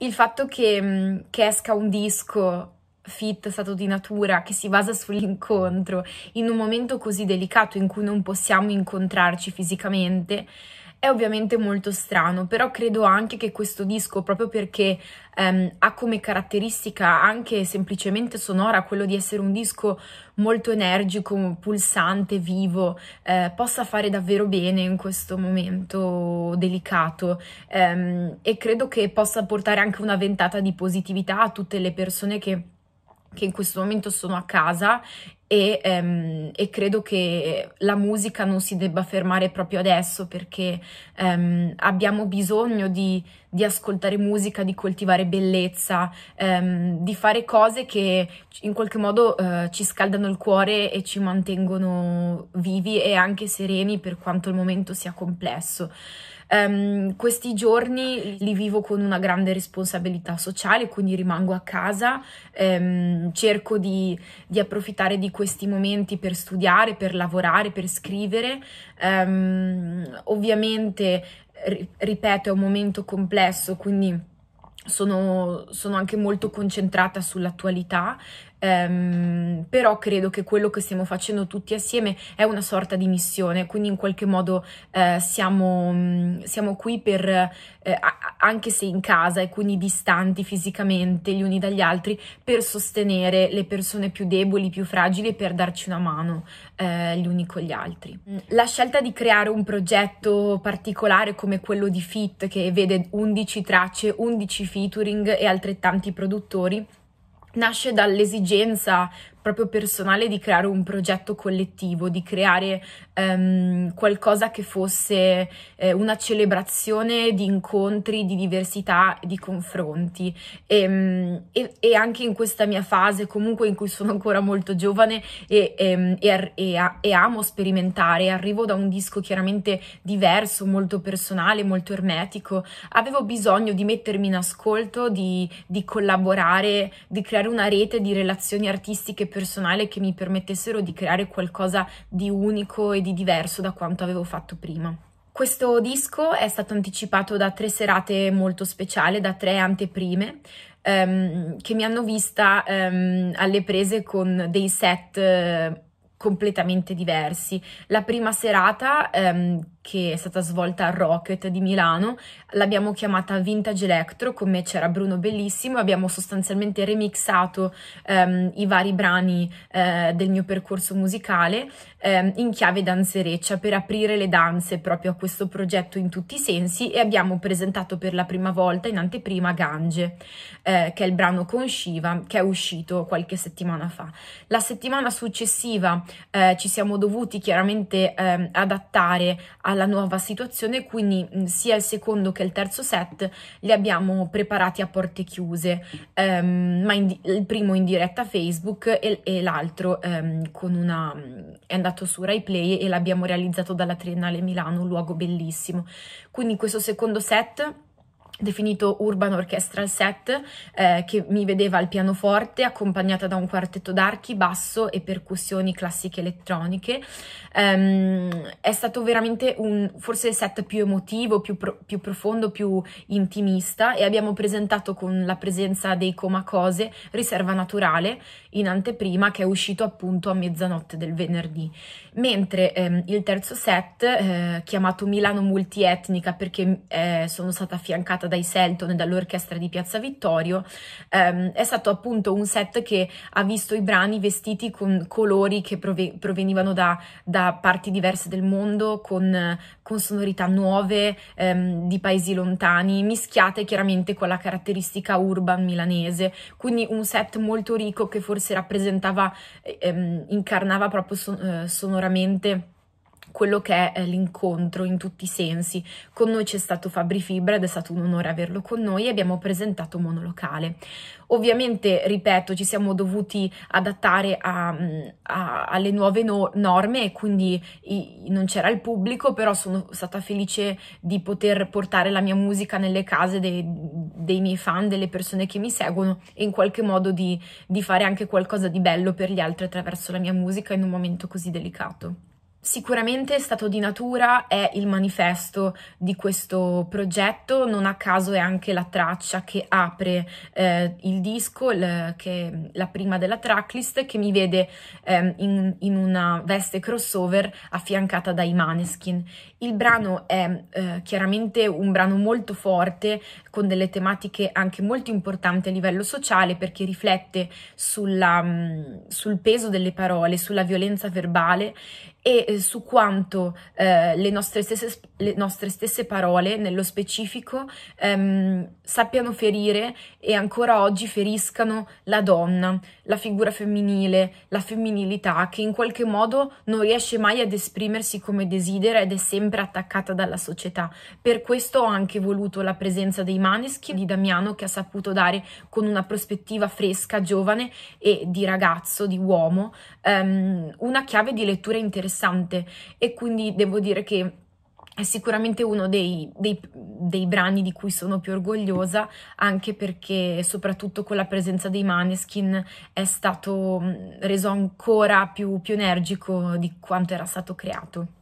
il fatto che, mm, che esca un disco fit, stato di natura, che si basa sull'incontro in un momento così delicato in cui non possiamo incontrarci fisicamente, è ovviamente molto strano, però credo anche che questo disco, proprio perché ehm, ha come caratteristica anche semplicemente sonora quello di essere un disco molto energico, pulsante, vivo, eh, possa fare davvero bene in questo momento delicato ehm, e credo che possa portare anche una ventata di positività a tutte le persone che che in questo momento sono a casa e, ehm, e, credo che la musica non si debba fermare proprio adesso perché ehm, abbiamo bisogno di, di, ascoltare musica, di coltivare bellezza, ehm, di fare cose che in qualche modo eh, ci scaldano il cuore e ci mantengono vivi e anche sereni per quanto il momento sia complesso. Um, questi giorni li vivo con una grande responsabilità sociale, quindi rimango a casa, um, cerco di, di, approfittare di questi momenti per studiare, per lavorare, per scrivere. Um, ovviamente, ripeto, è un momento complesso, quindi... Sono, sono, anche molto concentrata sull'attualità ehm, però credo che quello che stiamo facendo tutti assieme è una sorta di missione, quindi in qualche modo eh, siamo, mm, siamo, qui per, eh, anche se in casa e quindi distanti fisicamente gli uni dagli altri, per sostenere le persone più deboli, più fragili e per darci una mano eh, gli uni con gli altri. Mm. La scelta di creare un progetto particolare come quello di Fit, che vede 11 tracce, 11 featuring e altrettanti produttori, nasce dall'esigenza proprio personale di creare un progetto collettivo, di creare um, qualcosa che fosse eh, una celebrazione di incontri, di diversità, di confronti. E, um, e, e, anche in questa mia fase, comunque in cui sono ancora molto giovane e, ehm, e amo sperimentare, arrivo da un disco chiaramente diverso, molto personale, molto ermetico, avevo bisogno di mettermi in ascolto, di, di collaborare, di creare una rete di relazioni artistiche personali personale che mi permettessero di creare qualcosa di unico e di diverso da quanto avevo fatto prima. Questo disco è stato anticipato da tre serate molto speciali, da tre anteprime, ehm, che mi hanno vista ehm, alle prese con dei set eh, completamente diversi. La prima serata, ehm, che è stata svolta a Rocket di Milano, l'abbiamo chiamata Vintage Electro, con me c'era Bruno Bellissimo, abbiamo sostanzialmente remixato ehm, i vari brani eh, del mio percorso musicale ehm, in chiave danzereccia per aprire le danze proprio a questo progetto in tutti i sensi e abbiamo presentato per la prima volta in anteprima Gange, eh, che è il brano con Shiva che è uscito qualche settimana fa. La settimana successiva eh, ci siamo dovuti chiaramente ehm, adattare alla alla nuova situazione, quindi sia il secondo che il terzo set li abbiamo preparati a porte chiuse, um, ma il primo in diretta Facebook e, e l'altro um, con una, è andato su RaiPlay e l'abbiamo realizzato dalla Triennale Milano, un luogo bellissimo. Quindi questo secondo set definito Urban Orchestral Set, eh, che mi vedeva al pianoforte accompagnata da un quartetto d'archi, basso e percussioni classiche elettroniche. Um, è stato veramente un, forse il set più emotivo, più, pro, più, profondo, più intimista e abbiamo presentato con la presenza dei Comacose Riserva Naturale in anteprima che è uscito appunto a mezzanotte del venerdì. Mentre ehm, il terzo set, eh, chiamato Milano Multietnica perché eh, sono stata affiancata dai Selton e dall'orchestra di Piazza Vittorio, ehm, è stato appunto un set che ha visto i brani vestiti con colori che prove- provenivano da, da, parti diverse del mondo, con, con sonorità nuove ehm, di paesi lontani, mischiate chiaramente con la caratteristica urban milanese, quindi un set molto ricco che forse rappresentava, ehm, incarnava proprio son- eh, sonoramente quello che è eh, l'incontro in tutti i sensi. Con noi c'è stato Fabri Fibra ed è stato un onore averlo con noi e abbiamo presentato Monolocale. Ovviamente, ripeto, ci siamo dovuti adattare a, mm, a, alle nuove no norme e quindi i, non c'era il pubblico, però sono stata felice di poter portare la mia musica nelle case dei, dei miei fan, delle persone che mi seguono e in qualche modo di, di fare anche qualcosa di bello per gli altri attraverso la mia musica in un momento così delicato. Sicuramente Stato di Natura è il manifesto di questo progetto, non a caso è anche la traccia che apre eh, il disco, il, che è la prima della tracklist, che mi vede eh, in, in, una veste crossover affiancata dai Maneskin. Il brano è eh, chiaramente un brano molto forte, con delle tematiche anche molto importanti a livello sociale, perché riflette sulla, mm, sul peso delle parole, sulla violenza verbale e su quanto eh, le nostre stesse le nostre stesse parole, nello specifico, ehm, sappiano ferire e ancora oggi feriscano la donna, la figura femminile, la femminilità che in qualche modo non riesce mai ad esprimersi come desidera ed è sempre attaccata dalla società. Per questo ho anche voluto la presenza dei maneschi di Damiano che ha saputo dare con una prospettiva fresca, giovane e di ragazzo, di uomo, ehm, una chiave di lettura interessante e quindi devo dire che è sicuramente uno dei, dei, dei, brani di cui sono più orgogliosa, anche perché soprattutto con la presenza dei Maneskin è stato reso ancora più, più energico di quanto era stato creato.